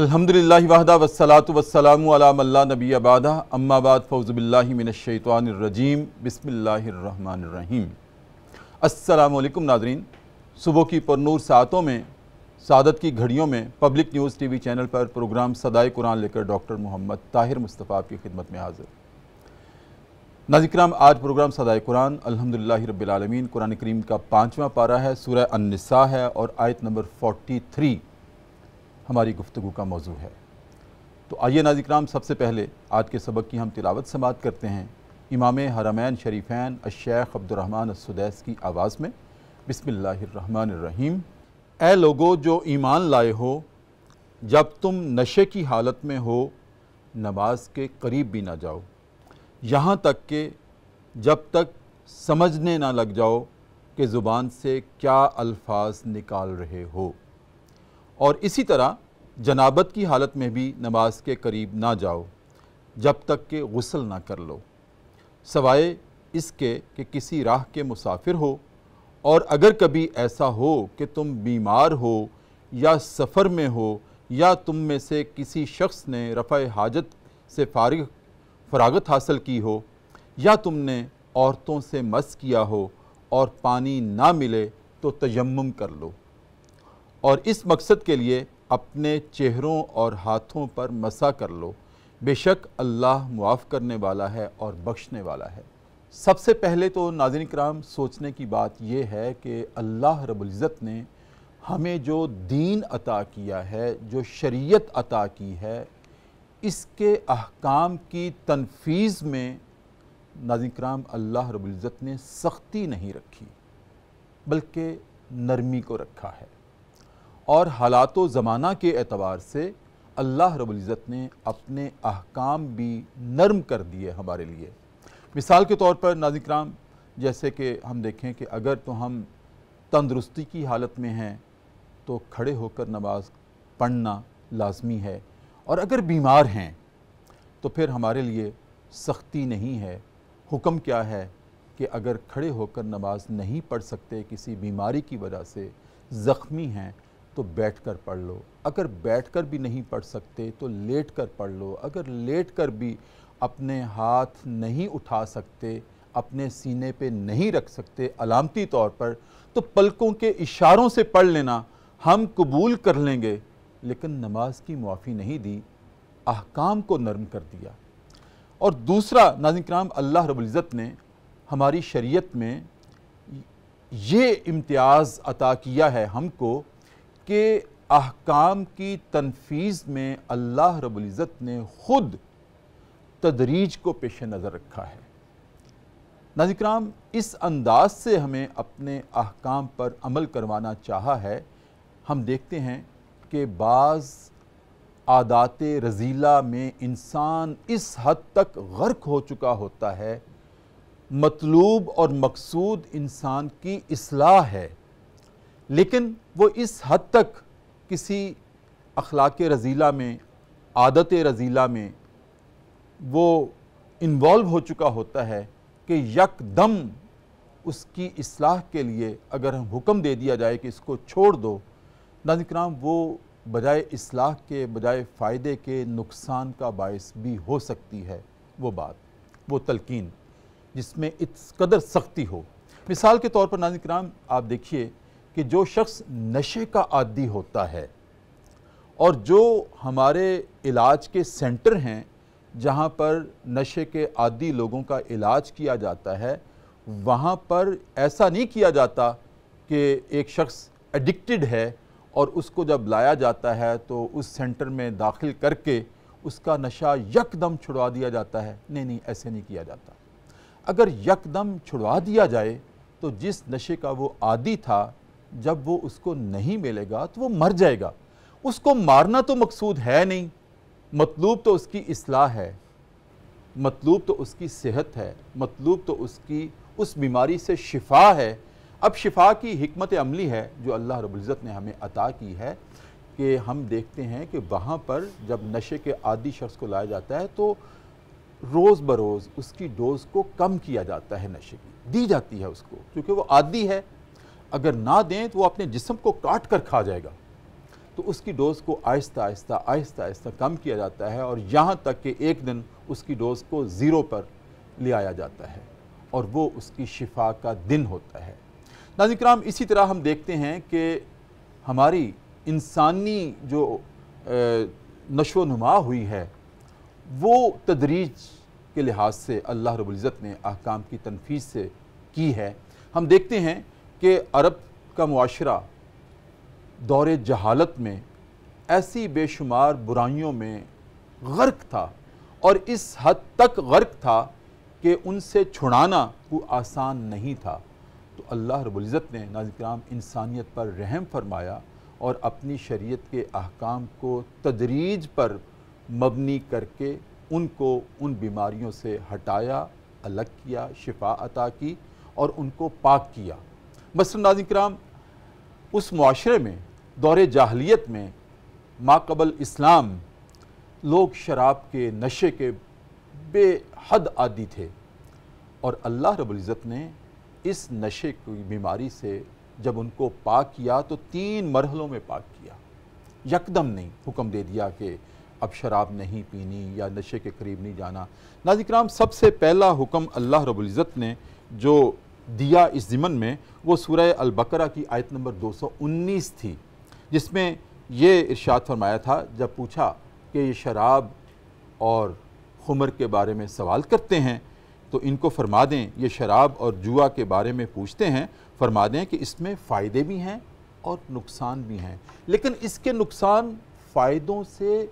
अलहमदिल्ला वहदा वसलात वसलाम अला नबी अबादा अम्माबाद फ़ौज़बिल्लाशैतवानरजीम बसमीम अल्लाम नाजरीन सुबह की पुरनूर सातों में सादत की घड़ियों में public news T V channel पर प्रोग्राम सदाए कुरान लेकर डॉक्टर मोहम्मद ताहिर मुस्तफ़ा की खिदमत में हाजिर नाजिक्राम आज प्रोग्राम सदाए कुरान अलहमदिल्ला रबालमीन कुरान करीम का पाँचवा पारा है सूर्य अनसा है और आयत नंबर फोटी थ्री हमारी गुफ्तु का मौजू है तो आइए नाजिक्राम सबसे पहले आज के सबक की हम तिलावत से बात करते हैं इमाम हरमैन शरीफैन अशेख अब्दुलरहमान सदैस की आवाज़ में बिसमीम ए लोगो जो ईमान लाए हो जब तुम नशे की हालत में हो नमाज के करीब भी ना जाओ यहाँ तक के जब तक समझने ना लग जाओ कि ज़ुबान से क्या अल्फाज निकाल रहे हो और इसी तरह जनाबत की हालत में भी नमाज के करीब ना जाओ जब तक कि गसल ना कर लो सवाए इसके कि किसी राह के मुसाफिर हो और अगर कभी ऐसा हो कि तुम बीमार हो या सफ़र में हो या तुम में से किसी शख्स ने रफ़ हाजत से फारग फरागत हासिल की हो या तुमने औरतों से मस किया हो और पानी ना मिले तो तयम कर लो और इस मकसद के लिए अपने चेहरों और हाथों पर मसा कर लो बेशक अल्लाह मुआफ़ करने वाला है और बख्शने वाला है सबसे पहले तो नाजिन कराम सोचने की बात यह है कि अल्लाह रबुल्ज़त ने हमें जो दीन अता किया है जो शरीयत अता की है इसके अहकाम की तनफीज़ में नाजिन कराम अल्लाह रबुल्ज़त ने सख्ती नहीं रखी बल्कि नरमी को रखा है और हालात ज़माना के एतबार से अल्लाह रबुल्ज़त ने अपने अहकाम भी नरम कर दिए हमारे लिए मिसाल के तौर पर नाजिक्राम जैसे कि हम देखें कि अगर तो हम तंदरुस्ती की हालत में हैं तो खड़े होकर नमाज पढ़ना लाजमी है और अगर बीमार हैं तो फिर हमारे लिए सख्ती नहीं है हुक्म क्या है कि अगर खड़े होकर नमाज नहीं पढ़ सकते किसी बीमारी की वजह से ज़ख्मी हैं तो बैठ कर पढ़ लो अगर बैठ कर भी नहीं पढ़ सकते तो लेट कर पढ़ लो अगर लेट कर भी अपने हाथ नहीं उठा सकते अपने सीने पे नहीं रख सकते अलामती तौर पर तो पलकों के इशारों से पढ़ लेना हम कबूल कर लेंगे लेकिन नमाज की मुआफ़ी नहीं दी अहकाम को नरम कर दिया और दूसरा नाजन कराम अल्लाह रबुल्ज़त ने हमारी शरीयत में ये इम्तियाज़ अता किया है हमको के अहकाम की तनफीज में अल्लाह रबुल्ज़त ने ख़ुद तदरीज को पेश नज़र रखा है नाजिक्राम इस अंदाज से हमें अपने अहकाम पर अमल करवाना चाहा है हम देखते हैं कि बाज़ आदात रजीला में इंसान इस हद तक गर्क हो चुका होता है मतलूब और मकसूद इंसान की असलाह है लेकिन वो इस हद तक किसी अखलाक रजीला में आदत रजीला में वो इन्वॉल्व हो चुका होता है कि यकदम उसकी असलाह के लिए अगर हम हुक्म दे दिया जाए कि इसको छोड़ दो नाजिक्राम वो बजाय असलाह के बजाय फ़ायदे के नुकसान का बायस भी हो सकती है वो बात वो तलकिन जिसमें इस कदर सख्ती हो मिसाल के तौर पर नाजिक्राम आप देखिए कि जो शख्स नशे का आदि होता है और जो हमारे इलाज के सेंटर हैं जहाँ पर नशे के आदि लोगों का इलाज किया जाता है वहाँ पर ऐसा नहीं किया जाता कि एक शख्स एडिक्टेड है और उसको जब लाया जाता है तो उस सेंटर में दाखिल करके उसका नशा यकदम छुड़वा दिया जाता है नहीं नहीं ऐसे नहीं किया जाता अगर यकदम छुड़वा दिया जाए तो जिस नशे का वो आदि था जब वो उसको नहीं मिलेगा तो वो मर जाएगा उसको मारना तो मकसूद है नहीं मतलूब तो उसकी असलाह है मतलूब तो उसकी सेहत है मतलूब तो उसकी उस बीमारी से शिफा है अब शिफा की हमत अमली है जो अल्लाह रबुल्ज़त ने हमें अता की है कि हम देखते हैं कि वहाँ पर जब नशे के आदि शख्स को लाया जाता है तो रोज़ बरोज़ उसकी डोज़ को कम किया जाता है नशे की दी जाती है उसको क्योंकि वो आदि है अगर ना दें तो वो अपने जिसम को काट कर खा जाएगा तो उसकी डोज़ को आहिस्ता आहिस्ता आहिस्ता आहिस्ता कम किया जाता है और यहाँ तक कि एक दिन उसकी डोज़ को ज़ीरो पर ले आया जाता है और वो उसकी शिफा का दिन होता है नाजिक्राम इसी तरह हम देखते हैं कि हमारी इंसानी जो नशो नुमा हुई है वो तदरीज के लिहाज से अल्लाह रबुल्ज़त ने अहकाम की तनफीज से की है हम देखते हैं कि अरब का माशरा दौर जहालत में ऐसी बेशुमार बुराइयों में गर्क था और इस हद तक गर्क था कि उनसे छुड़ाना वो आसान नहीं था तो अल्लाह रबुल्ज़त ने नाजिक्राम इंसानियत पर रहम फरमाया और अपनी शरीयत के अहकाम को तदरीज पर मबनी करके उनको उन बीमारियों से हटाया अलग किया शिफा अता की और उनको पाक किया मसलन नाजिन कराम उस माशरे में दौर जाहलीत में माकबल इस्लाम लोग शराब के नशे के बेहद आदि थे और अल्लाह रबुल्ज़त ने इस नशे की बीमारी से जब उनको पाक किया तो तीन मरहलों में पाक किया यकदम नहीं हुक्म दे दिया कि अब शराब नहीं पीनी या नशे के करीब नहीं जाना राम सबसे पहला हुक्म अल्लाह रबुल्ज़त ने जो दिया इस ज़िमन में वो सूर्य अलबकरा की आयत नंबर 219 थी जिसमें ये इरशाद फरमाया था जब पूछा कि ये शराब और हमर के बारे में सवाल करते हैं तो इनको फरमा दें ये शराब और जुआ के बारे में पूछते हैं फरमा दें कि इसमें फ़ायदे भी हैं और नुकसान भी हैं लेकिन इसके नुकसान फ़ायदों से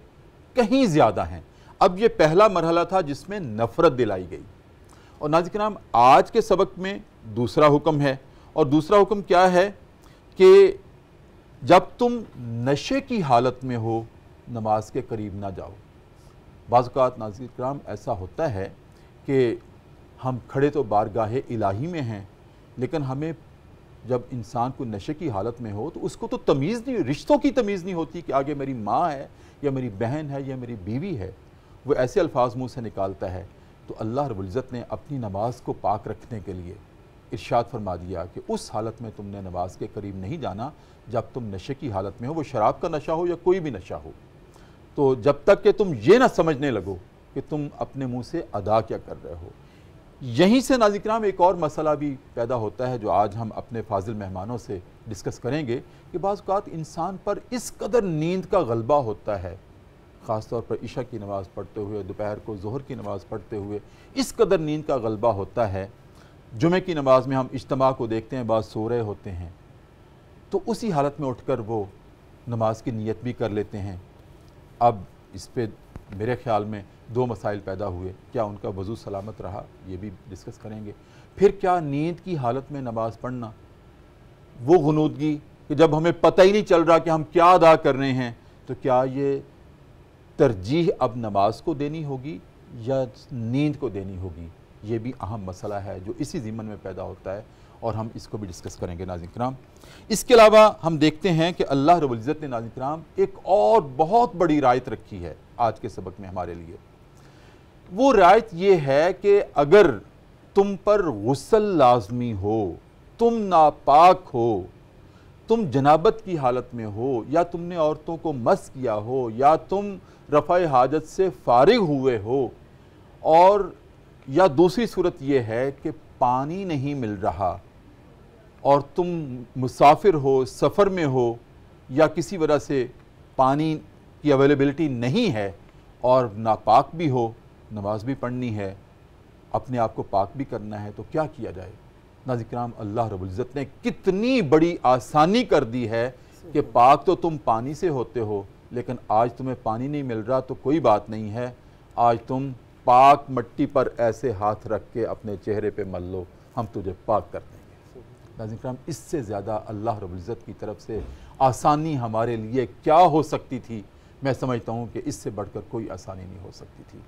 कहीं ज़्यादा हैं अब ये पहला मरहला था जिसमें नफ़रत दिलाई गई और नाजिक नाम आज के सबक में दूसरा हुक्म है और दूसरा हुक्म क्या है कि जब तुम नशे की हालत में हो नमाज के करीब ना जाओ बाज़ात नाजिर कराम ऐसा होता है कि हम खड़े तो बारगाह इलाही में हैं लेकिन हमें जब इंसान को नशे की हालत में हो तो उसको तो तमीज़ नहीं रिश्तों की तमीज़ नहीं होती कि आगे मेरी माँ है या मेरी बहन है या मेरी बीवी है वो ऐसे अल्फाज मुँह से निकालता है तो अल्लाह रबुल्ज़त ने अपनी नमाज को पाक रखने के लिए इर्शाद फरमा दिया कि उस हालत में तुमने नमाज के करीब नहीं जाना जब तुम नशे की हालत में हो वो शराब का नशा हो या कोई भी नशा हो तो जब तक कि तुम ये ना समझने लगो कि तुम अपने मुंह से अदा क्या कर रहे हो यहीं से नाजिक्राम एक और मसला भी पैदा होता है जो आज हम अपने फाजिल मेहमानों से डिस्कस करेंगे कि बाज़ात इंसान पर इस कदर नींद का गलबा होता है ख़ास तौर पर ईशा की नमाज़ पढ़ते हुए दोपहर को जहर की नमाज़ पढ़ते हुए इस कदर नींद का गलबा होता है जुमे की नमाज़ में हम इज्तम को देखते हैं बाद सो रहे होते हैं तो उसी हालत में उठकर वो नमाज की नीयत भी कर लेते हैं अब इस पर मेरे ख्याल में दो मसाइल पैदा हुए क्या उनका वजू सलामत रहा ये भी डिस्कस करेंगे फिर क्या नींद की हालत में नमाज़ पढ़ना वो गनूदगी कि जब हमें पता ही नहीं चल रहा कि हम क्या अदा कर रहे हैं तो क्या ये तरजीह अब नमाज को देनी होगी या नींद को देनी होगी ये भी अहम मसला है जो इसी ज़िमन में पैदा होता है और हम इसको भी डिस्कस करेंगे नाजिन कराम इसके अलावा हम देखते हैं कि अल्लाह रबुल्ज़त ने नाजिन कराम एक और बहुत बड़ी रायत रखी है आज के सबक में हमारे लिए वो रायत ये है कि अगर तुम पर गसल लाजमी हो तुम नापाक हो तुम जनाबत की हालत में हो या तुमने औरतों को मस किया हो या तुम रफ़ा हाजत से फारिग हुए हो और या दूसरी सूरत यह है कि पानी नहीं मिल रहा और तुम मुसाफिर हो सफ़र में हो या किसी वजह से पानी की अवेलेबिलिटी नहीं है और नापाक भी हो नमाज भी पढ़नी है अपने आप को पाक भी करना है तो क्या किया जाए नाजिक्राम अल्लाह रबुल्ज़त ने कितनी बड़ी आसानी कर दी है कि पाक तो तुम पानी से होते हो लेकिन आज तुम्हें पानी नहीं मिल रहा तो कोई बात नहीं है आज तुम पाक मट्टी पर ऐसे हाथ रख के अपने चेहरे पे मल लो हम तुझे पाक कर देंगे नाजिम कराम इससे ज़्यादा अल्लाह रबुल्ज़त की तरफ से आसानी हमारे लिए क्या हो सकती थी मैं समझता हूँ कि इससे बढ़कर कोई आसानी नहीं हो सकती थी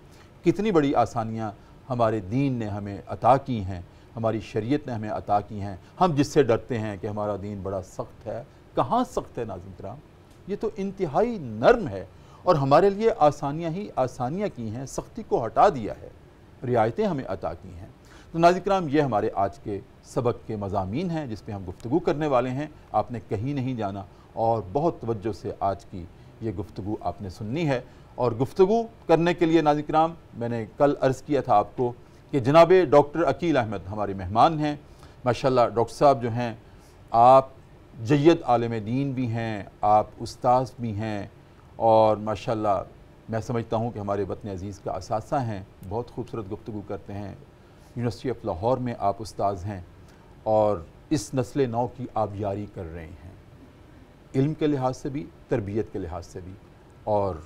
कितनी बड़ी आसानियाँ हमारे दीन ने हमें अता की हैं हमारी शरीयत ने हमें अता की हैं हम जिससे डरते हैं कि हमारा दीन बड़ा सख्त है कहाँ सख्त है नाजिम कराम ये तो इंतहाई नर्म है और हमारे लिए आसानियाँ ही आसानियाँ की हैं सख्ती को हटा दिया है रियायतें हमें अता की हैं तो नाजिक राम ये हमारे आज के सबक के मजामी हैं जिस पर हम गुफ्तु करने वाले हैं आपने कहीं नहीं जाना और बहुत तवज्जो से आज की ये गुफ्तु आपने सुननी है और गुफ्तु करने के लिए नाजिक राम मैंने कल अर्ज़ किया था आपको कि जनाब डॉक्टर अकील अहमद हमारे मेहमान हैं माशाल्लाह डॉक्टर साहब जो हैं आप जैद आलम दीन भी हैं आप उस्ताद भी हैं और माशाल्लाह मैं समझता हूँ कि हमारे वतन अज़ीज़ का असासा हैं बहुत खूबसूरत गुफ्तु करते हैं यूनिवर्सिटी ऑफ लाहौर में आप उस्ताद हैं और इस नस्ल नौ की आप यारी कर रहे हैं इल्म के लिहाज से भी तरबियत के लिहाज से भी और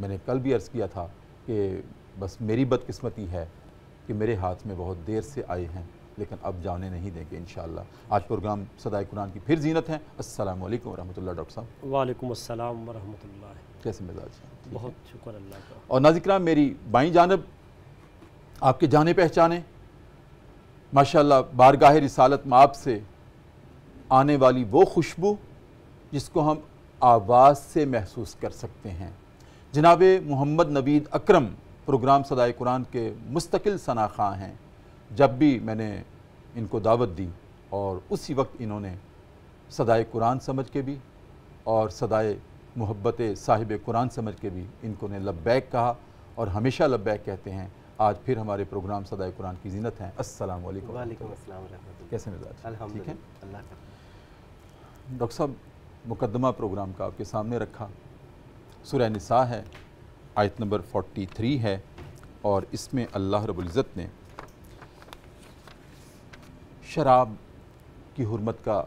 मैंने कल भी अर्ज़ किया था कि बस मेरी बदकस्मती है कि मेरे हाथ में बहुत देर से आए हैं लेकिन अब जाने नहीं देंगे इन आज प्रोग्राम सदाए कुरान की फिर जीनत है असल वरहमल डॉक्टर साहब वालेकुम असलम वरहमल कैसे मिजाज बहुत शुक्र अल्लाह का और नाजिक्राम मेरी बाई जानब आपके जाने पहचाने माशाल्लाह बारगाह रिसालत में आपसे आने वाली वो खुशबू जिसको हम आवाज़ से महसूस कर सकते हैं जनाब मोहम्मद नबीद अक्रम प्रोग्राम सदाए कुरान के मुस्तकिल सनाखा हैं जब भी मैंने इनको दावत दी और उसी वक्त इन्होंने सदाए कुरान समझ के भी और सदाए मोहब्बत साहिब कुरान समझ के भी इनको ने लब्बैक कहा और हमेशा लब्बैक कहते हैं आज फिर हमारे प्रोग्राम सदाए कुरान की जीनत है अस्सलाम वालेकुम कैसे मिजाज ठीक है डॉक्टर साहब मुकदमा प्रोग्राम का आपके सामने रखा सुरह निसा है आयत नंबर 43 है और इसमें अल्लाह रबुल्ज़त ने शराब की हरमत का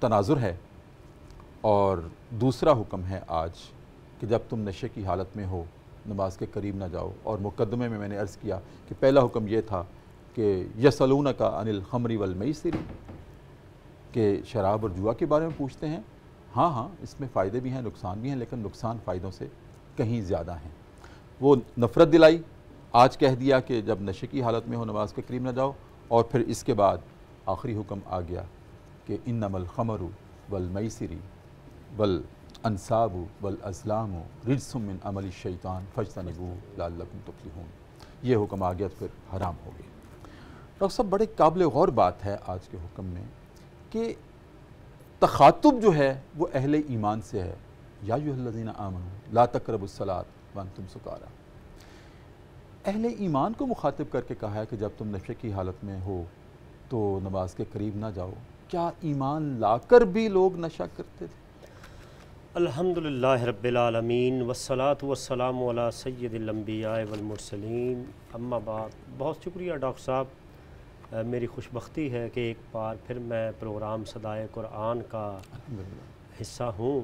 तनाजुर है और दूसरा हुक्म है आज कि जब तुम नशे की हालत में हो नमाज के करीब ना जाओ और मुकदमे में मैंने अर्ज़ किया कि पहला हुक्म यह था कि यसलून का अनिल खमरी वलमईसरी के शराब और जुआ के बारे में पूछते हैं हाँ हाँ इसमें फ़ायदे भी हैं नुकसान भी हैं लेकिन नुकसान फ़ायदों से कहीं ज़्यादा हैं वो नफ़रत दिलाई आज कह दिया कि जब नशे की हालत में हो नमाज के करीब ना जाओ और फिर इसके बाद आखिरी हुक्म आ गया कि इन नमल वलमसरी वल अनसाबु वल अज़लाम रिजसमिन अमली शैतान फ़जता नबू लाकुम हूँ ये हुक्म आ गया तो फिर हराम हो गए डॉक्टर साहब बड़े काबिल गौर बात है आज के हुक्म में कि तखातब जो है वो अहल ईमान से है याजीन आमन ला तकरबलात वन तुम सकारा अहल ईमान को मुखातिब करके कहा है कि जब तुम नशे की हालत में हो तो नमाज के करीब ना जाओ क्या ईमान लाकर भी लोग नशा करते थे अल्हम्दुलिल्लाह रब्बिलालमीन वसलात वसलाम सैदम्बिया वलमरसलिन अम्मा बहुत शुक्रिया डॉक्टर साहब मेरी खुशबख्ती है कि एक बार फिर मैं प्रोग्राम सदाए कुरान का हिस्सा हूँ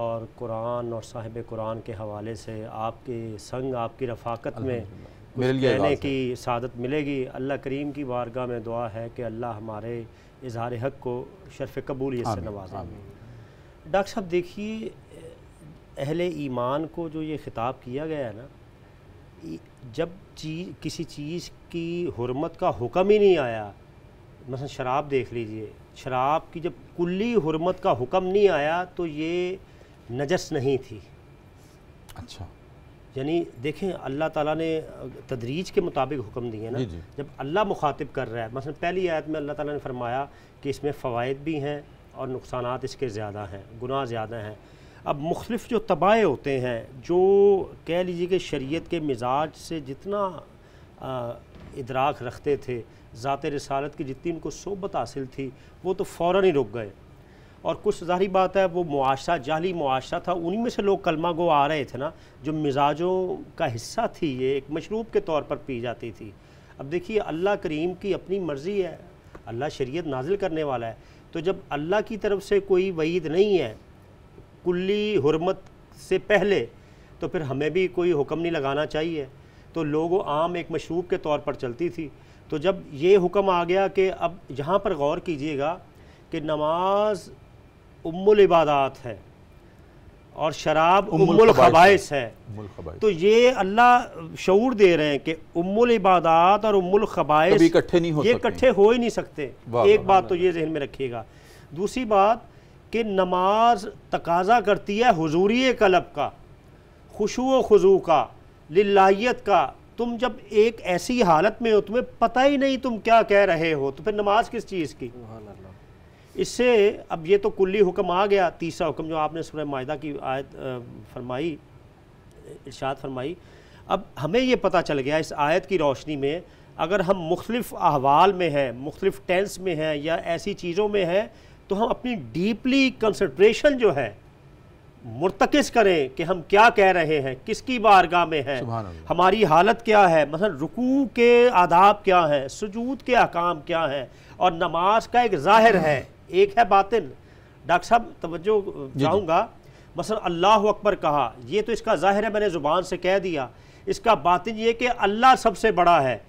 और कुरान और साहिब कुरान के हवाले से आपके संग आपकी रफाकत में कहने की शादत मिलेगी अल्लाह करीम की वारगाह में दुआ है कि अल्लाह हमारे इजहार हक को शर्फ कबूल से नवाजें डॉक्टर साहब देखिए अहले ईमान को जो ये ख़िताब किया गया है ना जब चीज़ किसी चीज़ की हरमत का हुक्म ही नहीं आया मसलन शराब देख लीजिए शराब की जब कुल्ली हरमत का हुक्म नहीं आया तो ये नजस नहीं थी अच्छा यानी देखें अल्लाह ताला ने तदरीज के मुताबिक हुक्म दिए ना जब अल्लाह मुखातिब कर रहा है मसलन पहली आयत में अल्लाह ताला ने फरमाया कि इसमें फ़वाद भी हैं और नुकसान इसके ज़्यादा हैं गुनाह ज़्यादा हैं अब मुख्तलिफ जो तबाह होते हैं जो कह लीजिए कि शरीयत के मिजाज से जितना इदराक रखते थे ज़ात रसालत की जितनी उनको सोबत हासिल थी वो तो फ़ौर ही रुक गए और कुछ ज़ाहरी बात है वो मुआशा जाली मुआशा था उन्हीं में से लोग कलमा गो आ रहे थे ना जो मिजाजों का हिस्सा थी ये एक मशरूब के तौर पर पी जाती थी अब देखिए अल्लाह करीम की अपनी मर्ज़ी है अल्लाह शरीयत नाजिल करने वाला है तो जब अल्लाह की तरफ से कोई वईद नहीं है कुल्ली हरमत से पहले तो फिर हमें भी कोई हुक्म नहीं लगाना चाहिए तो लोगों आम एक मशरूब के तौर पर चलती थी तो जब ये हुक्म आ गया कि अब यहाँ पर गौर कीजिएगा कि नमाज उम्मुल इबादात है और शराब उम्मुल खबाइस है, तो ये अल्लाह शूर दे रहे हैं कि उम्मुल इबादात और उम्मुल खबाइस इकट्ठे नहीं हो ये इकट्ठे हो ही नहीं सकते एक बात तो ये जहन में रखिएगा दूसरी बात कि नमाज तकाजा करती है हजूरी कलब का खुशु खजू का लाइत का तुम जब एक ऐसी हालत में हो तुम्हें पता ही नहीं तुम क्या कह रहे हो तो फिर नमाज किस चीज़ की इससे अब ये तो कुल्ली हुक्म आ गया तीसरा हुक्म जो आपने सुबह माहा की आयत फरमाई इर्शाद फरमाई अब हमें ये पता चल गया इस आयत की रोशनी में अगर हम मुख्तलिफ अहवाल में हैं मुख्तलिफ टेंस में हैं या ऐसी चीज़ों में हैं तो हम अपनी डीपली कंसनट्रेशन जो है मुरतकस करें कि हम क्या कह रहे हैं किसकी बारगाह में है हमारी हालत क्या है मतलब रुकू के आदाब क्या हैं सजूद के अहकाम क्या हैं और नमाज का एक ज़ाहिर है एक है बातिन डॉक्टर साहब तवज्जो चाहूँगा मसलन अल्लाह अकबर कहा ये तो इसका ज़ाहिर है मैंने ज़ुबान से कह दिया इसका बातिन ये कि अल्लाह सबसे बड़ा है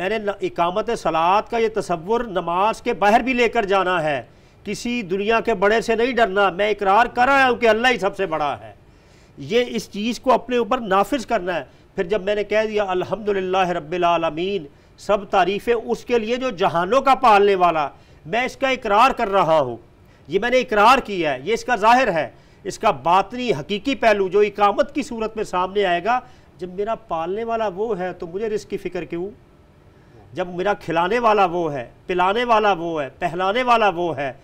मैंने इकामत सलात का ये तस्वुर नमाज के बाहर भी लेकर जाना है किसी दुनिया के बड़े से नहीं डरना मैं इकरार कर रहा हूँ कि अल्लाह ही सबसे बड़ा है ये इस चीज़ को अपने ऊपर नाफिज करना है फिर जब मैंने कह दिया अल्हम्दुलिल्लाह रब्बिल आलमीन सब तारीफ़ें उसके लिए जो जहानों का पालने वाला मैं इसका इकरार कर रहा हूँ ये मैंने इकरार किया है ये इसका जाहिर है इसका बातनी हकीकी पहलू जो इकामत की सूरत में सामने आएगा जब मेरा पालने वाला वो है तो मुझे रिस्क की फ़िक्र क्यों जब मेरा खिलाने वाला वो है पिलाने वाला वो है पहलाने वाला वो है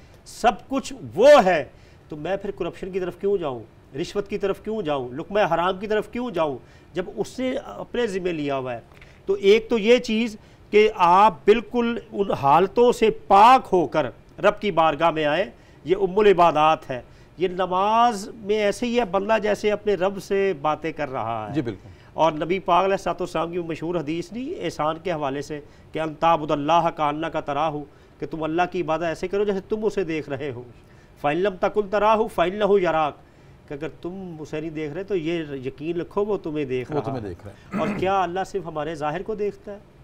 सब कुछ वो है तो मैं फिर करप्शन की तरफ क्यों जाऊँ रिश्वत की तरफ क्यों जाऊँ लुकम हराम की तरफ क्यों जाऊँ जब उसने अपने ज़िम्मे लिया हुआ है तो एक तो ये चीज़ कि आप बिल्कुल उन हालतों से पाक होकर रब की बारगाह में आए ये उम्मुल इबादात है ये नमाज में ऐसे ही है बंदा जैसे अपने रब से बातें कर रहा है जी बिल्कुल और नबी पागल सातों की मशहूर हदीस नहीं एहसान के हवाले से कि अनताबुल्ला का अन्ना का तरा हो कि तुम अल्लाह की इबादत ऐसे करो जैसे तुम उसे देख रहे हो फ़ैलम तकुल तरा हो फ़ैल हो यराक कि अगर तुम उसे नहीं देख रहे तो ये यकीन रखो वो तुम्हें तुम्हें देख रहा है और क्या अल्लाह सिर्फ हमारे ज़ाहिर को देखता है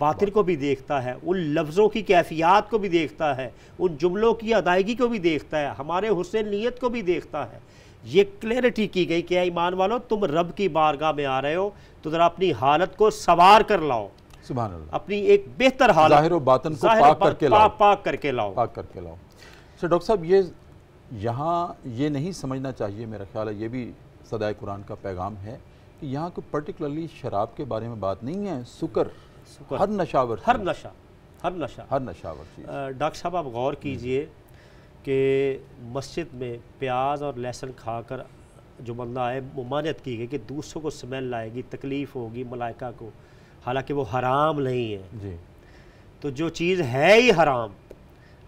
बातिल को भी देखता है उन लफ्ज़ों की कैफियत को भी देखता है उन जुमलों की अदायगी को भी देखता है हमारे हुसैन नीयत को भी देखता है ये क्लैरिटी की गई कि ईमान वालों तुम रब की बारगाह में आ रहे हो तो ज़रा अपनी हालत को सवार कर लाओ अपनी एक बेहतर हालत बातन को पाक करके लाओ पाक करके लाओ पाक करके लाओ सर डॉक्टर साहब ये यहाँ ये नहीं समझना चाहिए मेरा ख्याल है ये भी सदाए कुरान का पैगाम है कि यहाँ कोई पर्टिकुलरली शराब के बारे में बात नहीं है सुकर हर नशावर हर नशा हर नशा हर नशावर डॉक्टर साहब आप गौर कीजिए कि मस्जिद में प्याज और लहसुन खाकर जो बंदा है वो मानत की गई कि दूसरों को स्मेल आएगी तकलीफ़ होगी मलाइका को हालांकि वो हराम नहीं है जी तो जो चीज़ है ही हराम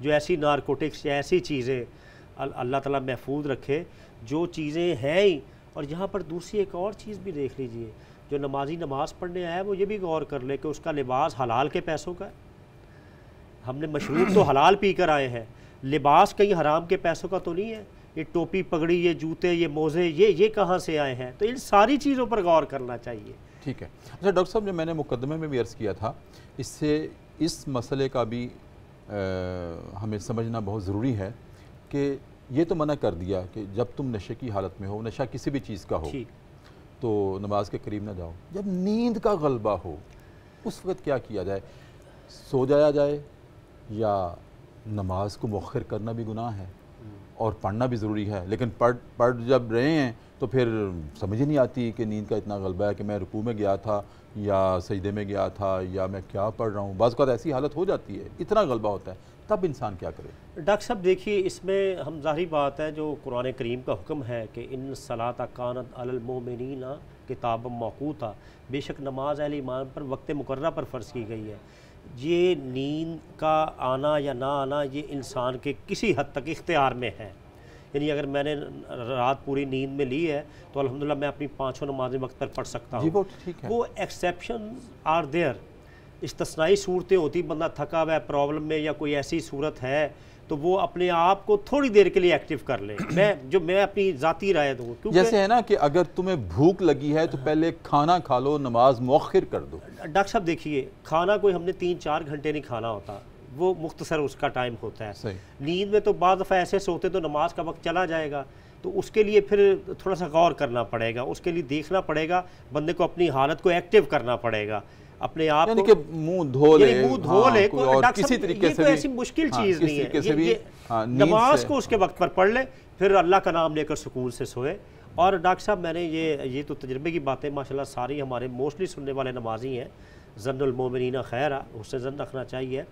जो ऐसी नारकोटिक्स या ऐसी चीज़ें अल्लाह ताला महफूज रखे जो चीज़ें हैं ही और यहाँ पर दूसरी एक और चीज़ भी देख लीजिए जो नमाजी नमाज़ पढ़ने आया वो ये भी गौर कर ले कि उसका लिबास हलाल के पैसों का है हमने मशहूर तो हलाल पी कर आए हैं लिबास कहीं हराम के पैसों का तो नहीं है ये टोपी पगड़ी ये जूते ये मोज़े ये ये कहाँ से आए हैं तो इन सारी चीज़ों पर गौर करना चाहिए ठीक है अच्छा डॉक्टर साहब जो मैंने मुकदमे में भी अर्ज़ किया था इससे इस मसले का भी आ, हमें समझना बहुत ज़रूरी है कि ये तो मना कर दिया कि जब तुम नशे की हालत में हो नशा किसी भी चीज़ का हो तो नमाज के करीब ना जाओ जब नींद का गलबा हो उस वक्त क्या किया जाए सो जाया जाए या नमाज को मौखर करना भी गुनाह है और पढ़ना भी ज़रूरी है लेकिन पढ़ पढ़ जब रहे हैं तो फिर समझ ही नहीं आती कि नींद का इतना गलबा है कि मैं रुकू में गया था या सजदे में गया था या मैं क्या पढ़ रहा हूँ बाज़ा ऐसी हालत हो जाती है इतना गलबा होता है तब इंसान क्या करे डॉक्टर साहब देखिए इसमें हम जाहिर बात है जो कुरान करीम का हुक्म है कि इन सलात कानत अलमोमिना किताब मौकू था बेशक नमाज अली ईमान पर वक्त मुकर पर फ़र्ज़ की गई है ये नींद का आना या ना आना ये इंसान के किसी हद तक इख्तियार में है यानी अगर मैंने रात पूरी नींद में ली है तो अलहमदिल्ला मैं अपनी पाँचों नमाजें वक्त पर पढ़ सकता हूँ वो एक्सेप्शन आर देयर इस्तनाई सूरतें होती बंदा थका हुआ है प्रॉब्लम में या कोई ऐसी सूरत है तो वो अपने आप को थोड़ी देर के लिए एक्टिव कर ले मैं जो मैं अपनी ज़ाती राय दूँ जैसे है ना कि अगर तुम्हें भूख लगी है तो पहले खाना खा लो नमाज मौखर कर दो डॉक्टर साहब देखिए खाना कोई हमने तीन चार घंटे नहीं खाना होता वो मुख्तसर उसका टाइम होता है नींद में तो बाद दफ़ा ऐसे सोते तो नमाज का वक्त चला जाएगा तो उसके लिए फिर थोड़ा सा गौर करना पड़ेगा उसके लिए देखना पड़ेगा बंदे को अपनी हालत को एक्टिव करना पड़ेगा अपने आप को मुंह धो ले मुंह धो हाँ, ले किसी हाँ, तरीके से ऐसी मुश्किल चीज हाँ, नहीं है नमाज को उसके वक्त पर पढ़ ले फिर अल्लाह का नाम लेकर सुकून से सोए और डॉक्टर साहब मैंने ये ये तो तजर्बे की बातें माशाल्लाह सारी हमारे मोस्टली सुनने वाले नमाजी हैं जन्नमोमिन खैर उससे जन रखना चाहिए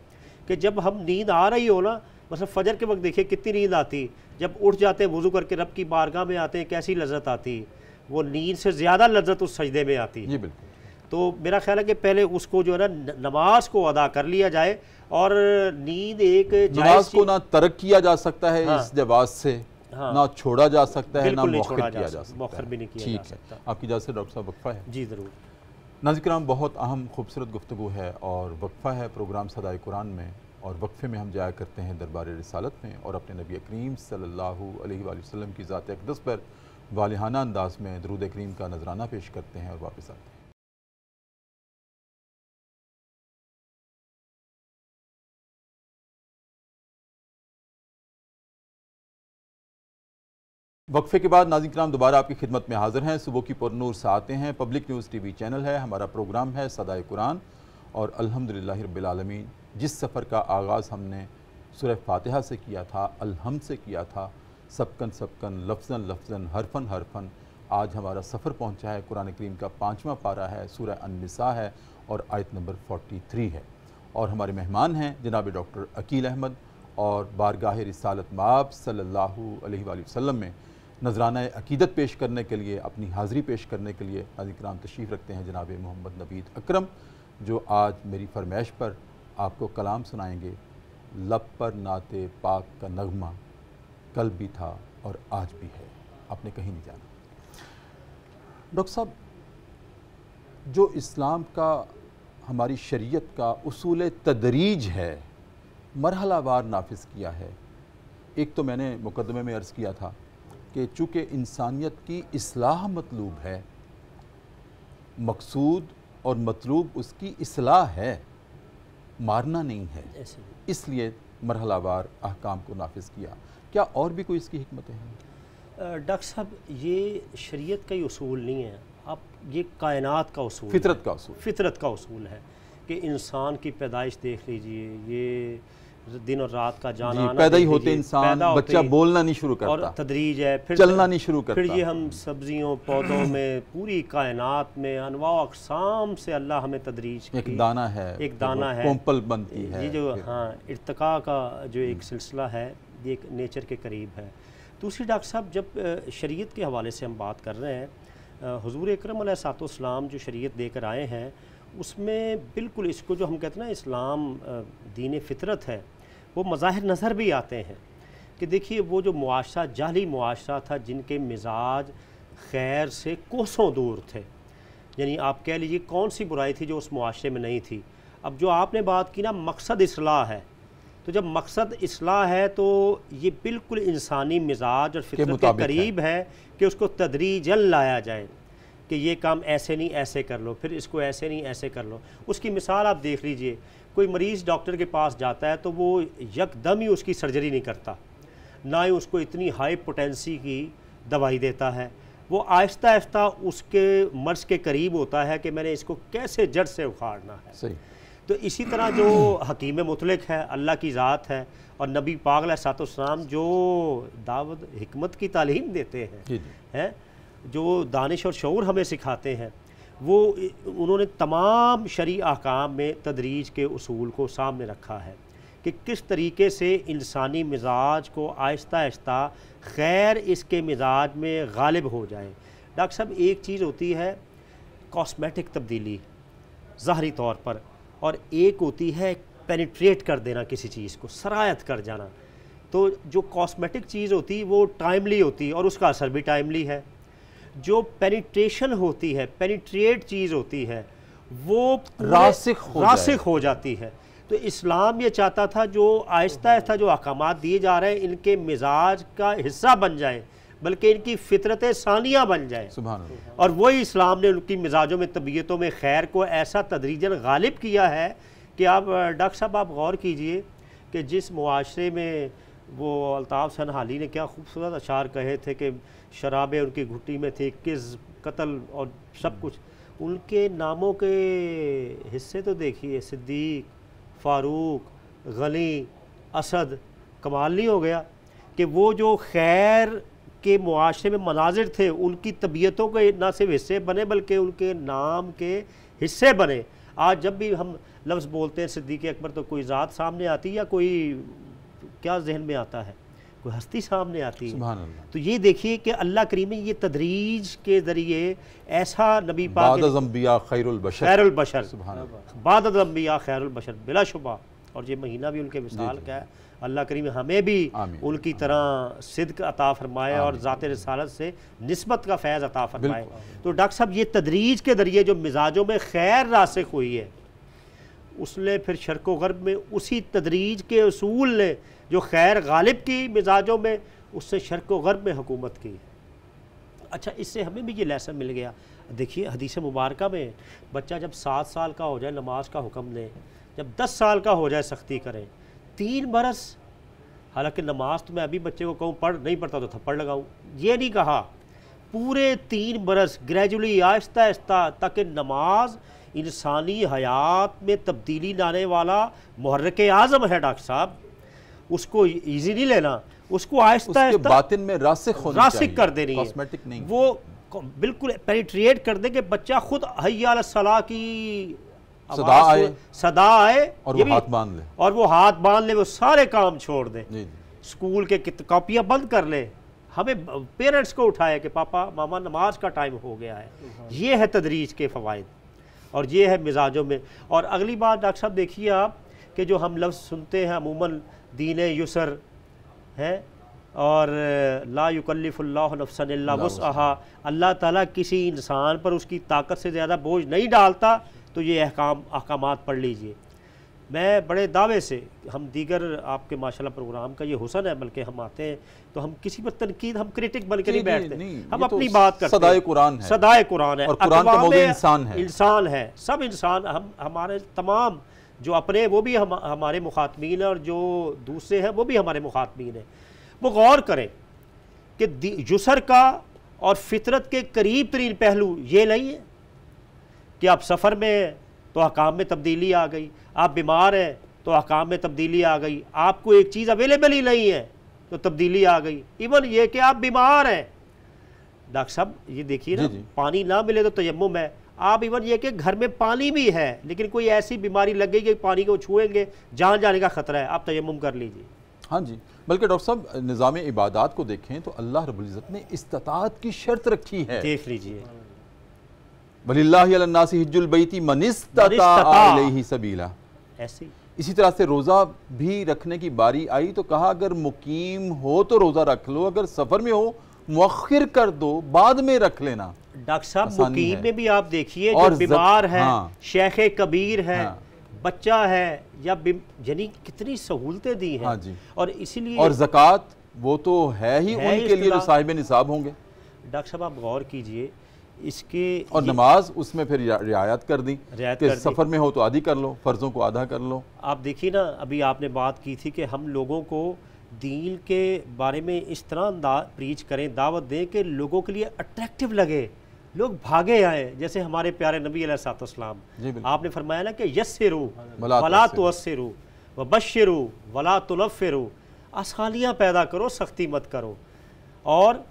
कि जब हम नींद आ रही हो ना मतलब फजर के वक्त देखिए कितनी नींद आती जब उठ जाते हैं वजू करके रब की बारगाह में आते हैं कैसी लज्जत आती वो नींद से ज़्यादा लज्जत उस सजदे में आती है तो मेरा ख्याल है कि पहले उसको जो है ना नमाज को अदा कर लिया जाए और नींद एक नमाज को ना तरक किया जा सकता है हाँ। इस जवाब से हाँ। ना छोड़ा जा सकता है ना मौखर किया जा, जा सकता है भी नहीं ठीक है आपकी इजाज़त डॉक्टर साहब वक्फ़ा है जी ज़रूर नाजिक्राम बहुत अहम खूबसूरत गुफ्तु है और वक्फ़ा है प्रोग्राम सदाए कुरान में और वक्फ़े में हम जाया करते हैं दरबार रसालत में और अपने नबी करीम सल्लल्लाहु अलैहि वसल्लम की ज़ात अकदस पर वालहाना अंदाज में दरूद करीम का नजराना पेश करते हैं और वापस आते हैं वक्फे के बाद नाजिक नाम दोबारा आपकी खिदमत में हाजिर हैं सुबह की पुरनूर से आते हैं पब्लिक न्यूज़ टीवी चैनल है हमारा प्रोग्राम है सदाए कुरान और अल्हम्दुलिल्लाह जिस सफ़र का आगाज़ हमने सुर फातिहा से किया था अलहम से किया था सबकन सबकन लफजन लफजन हरफन हरफन आज हमारा सफ़र पहुँचा है कुरान करीम का पाँचवा पारा है सूर्य अनसा है और आयत नंबर थ्री है और हमारे मेहमान हैं जनाब डॉक्टर अकील अहमद और बारगाह रिसालत माब सल्ला वसम में नजराना अकीदत पेश करने के लिए अपनी हाज़िरी पेश करने के लिए अजिक्राम तशीफ़ रखते हैं जनाब मोहम्मद नबीद अक्रम जो आज मेरी फरमाइश पर आपको कलाम सुनाएंगे लब पर नाते पाक का नगमा कल भी था और आज भी है आपने कहीं नहीं जाना डॉक्टर साहब जो इस्लाम का हमारी शरीयत का उसूल तदरीज है मरहलावार नाफिस किया है एक तो मैंने मुकदमे में अर्ज़ किया था कि चूँकि इंसानियत की असलाह मतलूब है मकसूद और मतलूब उसकी असलाह है मारना नहीं है इसलिए मरहलावार अहकाम को नाफिज किया क्या और भी कोई इसकी हमतें हैं डॉक्टर साहब ये शरीयत का ही असूल नहीं है आप ये कायनात का असूल फितरत का असूल फितरत का असूल है कि इंसान की पैदाइश देख लीजिए ये दिन और रात का जाना पैदा ही होते इंसान बच्चा बोलना नहीं शुरू करता और तदरीज है फिर चलना नहीं शुरू करता फिर ये हम सब्जियों पौधों में पूरी कायनात में अनवा अकसाम से अल्लाह हमें तदरीज एक दाना है एक दाना है कोम्पल बनती है ये जो हाँ इरतका का जो एक हम्म। सिलसिला है ये एक नेचर के करीब है दूसरी डॉक्टर साहब जब शरीयत के हवाले से हम बात कर रहे हैं हजूर अक्रम सातोसलाम जो शरीयत देकर आए हैं उसमें बिल्कुल इसको जो हम कहते हैं ना इस्लाम दीन फितरत है वो मज़ाहिर नज़र भी आते हैं कि देखिए वो जो मुआशरा जाली मुआशरा था जिनके मिजाज खैर से कोसों दूर थे यानी आप कह लीजिए कौन सी बुराई थी जो उस मुआरे में नहीं थी अब जो आपने बात की ना मकसद असलाह है तो जब मकसद असलाह है तो ये बिल्कुल इंसानी मिजाज और फितरत के, के करीब है।, है कि उसको तदरीजन लाया जाए कि ये काम ऐसे नहीं ऐसे कर लो फिर इसको ऐसे नहीं ऐसे कर लो उसकी मिसाल आप देख लीजिए कोई मरीज़ डॉक्टर के पास जाता है तो वो यकदम ही उसकी सर्जरी नहीं करता ना ही उसको इतनी हाई पोटेंसी की दवाई देता है वो आहिस्ता आहिस्ता उसके मर्ज के करीब होता है कि मैंने इसको कैसे जड़ से उखाड़ना है सही तो इसी तरह जो हकीम मतलक है अल्लाह की ज़ात है और नबी पागल सातोसलाम जो दावत हमत की तालीम देते हैं हैं जो दानिश और शूर हमें सिखाते हैं वो उन्होंने तमाम शरी अहकाम में तदरीज के असूल को सामने रखा है कि किस तरीके से इंसानी मिजाज को आहिस्ता आहिस्ता खैर इसके मिजाज में गालिब हो जाए डॉक्टर साहब एक चीज़ होती है कॉस्मेटिक तब्दीली ज़ाहरी तौर पर और एक होती है पेनिट्रेट कर देना किसी चीज़ को सरायत कर जाना तो जो कॉस्मेटिक चीज़ होती वो टाइमली होती और उसका असर भी टाइमली है जो पेनिट्रेशन होती है पेनिट्रेट चीज़ होती है वो रासिक हो रासिक हो जाती है तो इस्लाम ये चाहता था जो आहिस्ता आहिस्ता जो अहकाम दिए जा रहे हैं इनके मिजाज का हिस्सा बन जाए बल्कि इनकी फितरत सानिया बन जाए और वही इस्लाम ने उनकी मिजाजों में तबीयतों में खैर को ऐसा तदरीजन गालिब किया है कि आप डॉक्टर साहब आप गौर कीजिए कि जिस मुआरे में वो अलताफ़ सनहाली ने क्या खूबसूरत अशार कहे थे कि शराबें उनकी घुटी में थी किस कत्ल और सब हम्म। कुछ उनके नामों के हिस्से तो देखिए सिद्दीक फ़ारूक गली असद कमाल नहीं हो गया कि वो जो खैर के मुआरे में मनाजिर थे उनकी तबीयतों के ना सिर्फ हिस्से बने बल्कि उनके नाम के हिस्से बने आज जब भी हम लफ्ज़ बोलते हैं सिद्दीक अकबर तो कोई ज़ात सामने आती या कोई क्या जहन में आता है कोई हस्ती सामने आती है तो ये देखिए कि अल्लाह करीम ये तदरीज के ज़रिए ऐसा नबी पाकिया खैरबशर बादम्बिया खैरबशर बिलाशुबा और ये महीना भी उनके मिसाल का है अल्लाह करीम हमें भी उनकी तरह सिद्क अता फरमाए और ज़ात रसालत से नस्बत का फैज़ अता फरमाए तो डॉक्टर साहब ये तदरीज के ज़रिए जो मिजाजों में खैर रासिक हुई है उसने फिर शर्क गर्ब में उसी तदरीज के असूल ने जो खैर गालिब की मिजाजों में उससे शर्क गर्ब में हुकूमत की है अच्छा इससे हमें भी ये लेसन मिल गया देखिए हदीस मुबारक में बच्चा जब सात साल का हो जाए नमाज का हुक्म दें जब दस साल का हो जाए सख्ती करें तीन बरस हालांकि नमाज तो मैं अभी बच्चे को कहूँ पढ़ नहीं पढ़ता तो थप्पड़ लगाऊँ ये नहीं कहा पूरे तीन बरस ग्रेजुअली आहिस्ता आहिस्ता ताकि नमाज इंसानी हयात में तब्दीली लाने वाला महर्रक आज़म है डॉक्टर साहब उसको ईजी नहीं लेना उसको आहिस्ता आहिस्ता बातिन में रासिक रासिक कर देनी है वो बिल्कुल पेनिट्रिएट कर दे के बच्चा खुद हया सलाह की सदा आए सदा आए और वो हाथ बांध ले और वो हाथ बांध ले वो सारे काम छोड़ दे स्कूल के कॉपियां बंद कर ले हमें पेरेंट्स को उठाया कि पापा मामा नमाज का टाइम हो गया है हाँ। ये है तदरीज के फ़वाद और ये है मिजाजों में और अगली बात डॉक्टर साहब देखिए आप कि जो हम लफ्ज़ सुनते हैं अमूमन दीन युसर हैं और ला युकल्लफ़ुल्लाफ़सन वसहा अल्लाह ताला किसी इंसान पर उसकी ताकत से ज़्यादा बोझ नहीं डालता तो ये अहकाम अहकाम पढ़ लीजिए मैं बड़े दावे से हम दीगर आपके माशाल्लाह प्रोग्राम का ये हुसन है बल्कि हम आते हैं तो हम किसी पर तनकीद हम क्रिटिक बन के नहीं, बैठते हम तो अपनी तो बात करते सदाए कुरान है सदाए कुरान है और कुरान का इंसान है इंसान है सब इंसान हम हमारे तमाम जो अपने वो भी हम हमारे मुखातमीन हैं और जो दूसरे हैं वो भी हमारे मुखातमीन हैं वो गौर करें कि जुसर का और फितरत के करीब तरीन पहलू ये नहीं है कि आप सफ़र में हैं तो अकाम में तब्दीली आ गई आप बीमार हैं तो अकाम में तब्दीली आ गई आपको एक चीज़ अवेलेबल ही नहीं है तो तब्दीली आ गई इवन ये कि आप बीमार हैं डॉक्टर साहब ये देखिए ना पानी ना मिले तो तयम है आप इवन ये कि घर में पानी भी है लेकिन कोई ऐसी बीमारी लग गई कि पानी को छुएंगे जान जाने का खतरा है आप तयम कर लीजिए हाँ जी बल्कि डॉक्टर साहब निज़ाम इबादत को देखें तो अल्लाह रबुल्ज़त ने इस्तात की शर्त रखी है देख लीजिए वलीसी हिजुलबैती मनिस्ता सबीला ऐसी इसी तरह से रोज़ा भी रखने की बारी आई तो कहा अगर मुकीम हो तो रोज़ा रख लो अगर सफ़र में हो मौखिर कर दो बाद में रख लेना डॉक्टर साहब मुकीम में भी आप देखिए जो बीमार है हाँ, शेख कबीर है हाँ, बच्चा है या यानी कितनी सहूलतें दी हैं हाँ जी और इसीलिए और जक़ात वो तो है ही है उनके लिए जो साहिब निसाब होंगे डॉक्टर साहब आप गौर कीजिए इसके और नमाज उसमें फिर रियायत कर दी रियायत कर सफ़र में हो तो आधी कर लो फ़र्ज़ों को आधा कर लो आप देखिए ना अभी आपने बात की थी कि हम लोगों को दीन के बारे में इस तरह प्रीच करें दावत दें कि लोगों के लिए अट्रैक्टिव लगे लोग भागे आए जैसे हमारे प्यारे नबी सातम आपने फरमाया ना कि यस से वला तो अस से रो व बश वला तुलफ रू आसानियाँ पैदा करो सख्ती मत करो और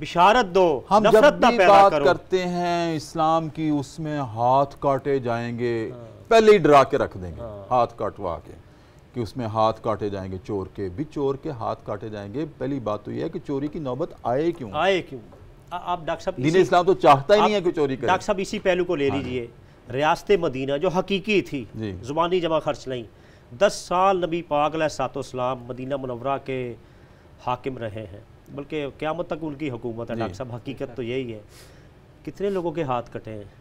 बिशारत दो हम नफरत जब भी बात करो। करते हैं इस्लाम की उसमें हाथ काटे जाएंगे हाँ। पहले ही डरा के रख देंगे हाँ। हाथ काटवा के कि उसमें हाथ काटे जाएंगे चोर के भी चोर के हाथ काटे जाएंगे पहली बात तो यह है कि चोरी की नौबत आए क्यों आए क्यों आप डॉक्टर साहब इस्लाम तो चाहता ही नहीं है कि चोरी डॉक्टर साहब इसी पहलू को ले हाँ लीजिए रियासत मदीना जो हकीकी थी ज़ुबानी जमा खर्च नहीं दस साल नबी पाक सातोसलाम मदीना मनवरा के हाकिम रहे हैं बल्कि क़्यामत तक उनकी हुकूमत है डॉक्टर साहब हकीकत तो यही है कितने लोगों के हाथ कटे हैं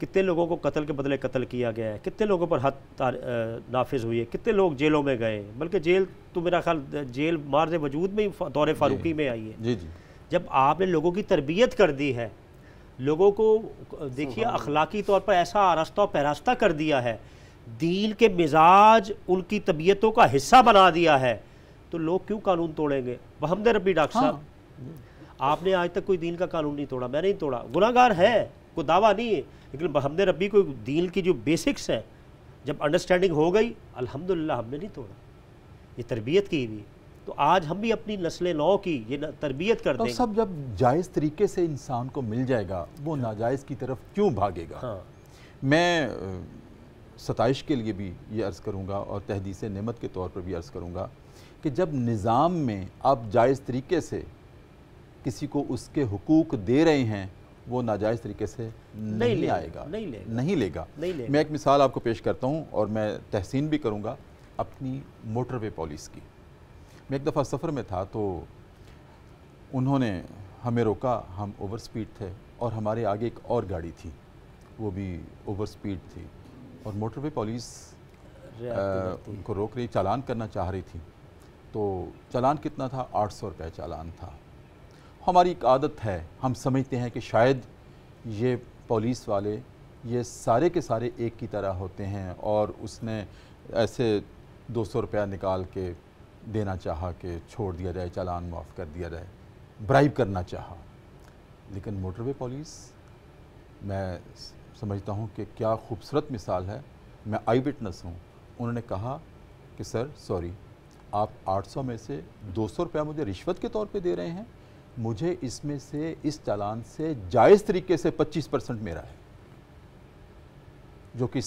कितने लोगों को कत्ल के बदले कत्ल किया गया है कितने लोगों पर हद नाफिज हुई है कितने लोग जेलों में गए बल्कि जेल तो मेरा ख्याल जेल मारने वजूद में ही दौरे फारूकी में आई है जी जी जब आपने लोगों की तरबियत कर दी है लोगों को देखिए अखलाकी तौर पर ऐसा आरास्ता और पैरास्ता कर दिया है दीन के मिजाज उनकी तबीयतों का हिस्सा बना दिया है तो लोग क्यों कानून तोड़ेंगे बहमद रबी डॉक्टर साहब हाँ। आपने आज तक कोई दीन का कानून नहीं तोड़ा मैंने नहीं तोड़ा गुनागार है कोई दावा नहीं है लेकिन हमने रबी को दीन की जो बेसिक्स हैं जब अंडरस्टैंडिंग हो गई अल्हम्दुलिल्लाह हमने नहीं तोड़ा ये तरबियत की हुई तो आज हम भी अपनी नस्ल नौ की ये तरबियत करते तो सब जब जायज़ तरीके से इंसान को मिल जाएगा वो हाँ। नाजायज़ की तरफ क्यों भागेगा हाँ। मैं सतश के लिए भी ये अर्ज़ करूँगा और तहदीस नमत के तौर पर भी अर्ज़ करूँगा कि जब निज़ाम में आप जायज़ तरीके से किसी को उसके हकूक़ दे रहे हैं वो नाजायज़ तरीके से नहीं, नहीं ले, आएगा नहीं लेगा नहीं लेगा नहीं लेगा मैं एक मिसाल आपको पेश करता हूँ और मैं तहसीन भी करूँगा अपनी मोटरवे पॉलिस की मैं एक दफ़ा सफ़र में था तो उन्होंने हमें रोका हम ओवर स्पीड थे और हमारे आगे एक और गाड़ी थी वो भी ओवर स्पीड थी और मोटरवे पॉलिस उनको रोक रही चालान करना चाह रही थी तो चालान कितना था आठ सौ रुपये चालान था हमारी एक आदत है हम समझते हैं कि शायद ये पुलिस वाले ये सारे के सारे एक की तरह होते हैं और उसने ऐसे दो सौ रुपया निकाल के देना चाहा कि छोड़ दिया जाए चालान माफ़ कर दिया जाए ब्राइब करना चाहा लेकिन मोटरवे पुलिस मैं समझता हूँ कि क्या खूबसूरत मिसाल है मैं आई विटनेस हूँ उन्होंने कहा कि सर सॉरी आप 800 में से दो सौ रुपया मुझे रिश्वत के तौर पे दे रहे हैं मुझे इसमें से इस चालान से जायज़ तरीके से 25 परसेंट मेरा है जो कि